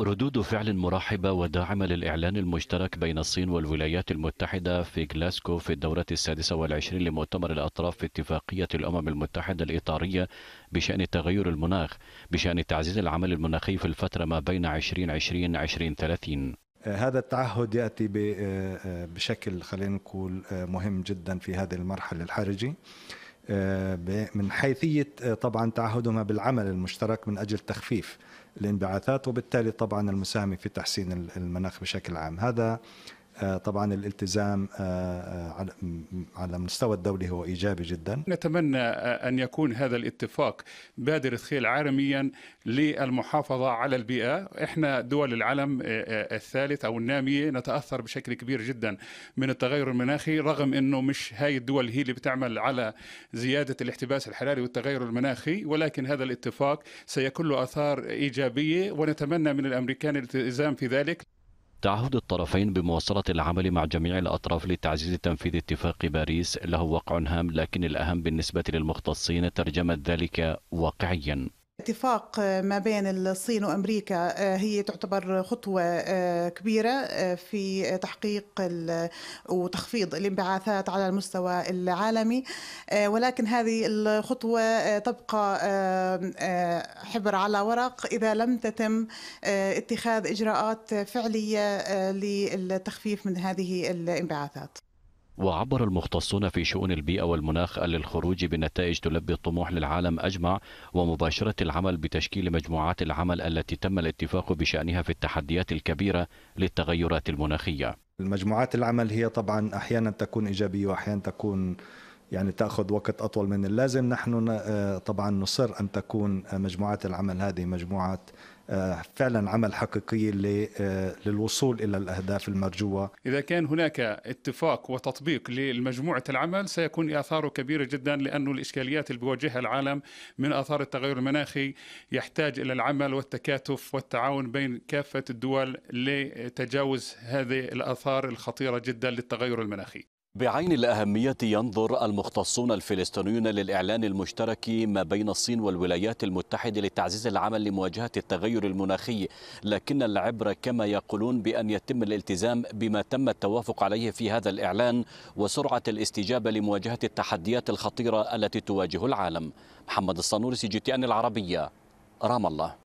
ردود فعل مرحبة وداعمة للإعلان المشترك بين الصين والولايات المتحدة في غلاسكو في الدورة السادسة والعشرين لمؤتمر الأطراف في اتفاقية الأمم المتحدة الإطارية بشأن تغير المناخ بشأن تعزيز العمل المناخي في الفترة ما بين 2020 2030 آه، هذا التعهد ياتي آه، آه، بشكل خلينا نقول مهم جدا في هذه المرحله الحرجه من حيثيه آه، طبعا تعهدهما بالعمل المشترك من اجل تخفيف الانبعاثات وبالتالي طبعا المساهمه في تحسين المناخ بشكل عام هذا آه، طبعا الالتزام آه، آه، على المستوى الدولي هو ايجابي جدا نتمنى ان يكون هذا الاتفاق بادره خيل عالميا للمحافظه على البيئه احنا دول العالم الثالث او الناميه نتاثر بشكل كبير جدا من التغير المناخي رغم انه مش هاي الدول هي اللي بتعمل على زياده الاحتباس الحراري والتغير المناخي ولكن هذا الاتفاق سيكون له اثار ايجابيه ونتمنى من الامريكان الالتزام في ذلك تعهد الطرفين بمواصلة العمل مع جميع الأطراف لتعزيز تنفيذ اتفاق باريس له وقع هام لكن الأهم بالنسبة للمختصين ترجمة ذلك واقعيا اتفاق آه، ما بين الصين وامريكا آه، هي تعتبر خطوه آه، كبيره في تحقيق وتخفيض الانبعاثات على المستوى العالمي ولكن هذه الخطوه تبقى حبر على ورق اذا لم تتم اتخاذ اجراءات فعليه للتخفيف من هذه الانبعاثات وعبر المختصون في شؤون البيئة والمناخ أن للخروج بنتائج تلبي الطموح للعالم أجمع ومباشرة العمل بتشكيل مجموعات العمل التي تم الاتفاق بشأنها في التحديات الكبيرة للتغيرات المناخية المجموعات العمل هي طبعا أحيانا تكون إيجابية وأحيانا تكون يعني تأخذ وقت أطول من اللازم نحن آه، طبعا نصر أن تكون مجموعات العمل هذه مجموعات آه، فعلا عمل حقيقي آه، للوصول إلى الأهداف المرجوة إذا كان هناك اتفاق وتطبيق لمجموعة العمل سيكون آثاره كبيرة جدا لأن الإشكاليات اللي بيواجهها العالم من آثار التغير المناخي يحتاج إلى العمل والتكاتف والتعاون بين كافة الدول لتجاوز هذه الآثار الخطيرة جدا للتغير المناخي بعين الأهمية ينظر المختصون الفلسطينيون للإعلان المشترك ما بين الصين والولايات المتحدة لتعزيز العمل لمواجهة التغير المناخي لكن العبرة كما يقولون بأن يتم الالتزام بما تم التوافق عليه في هذا الإعلان وسرعة الاستجابة لمواجهة التحديات الخطيرة التي تواجه العالم محمد سي جي تي أن العربية رام الله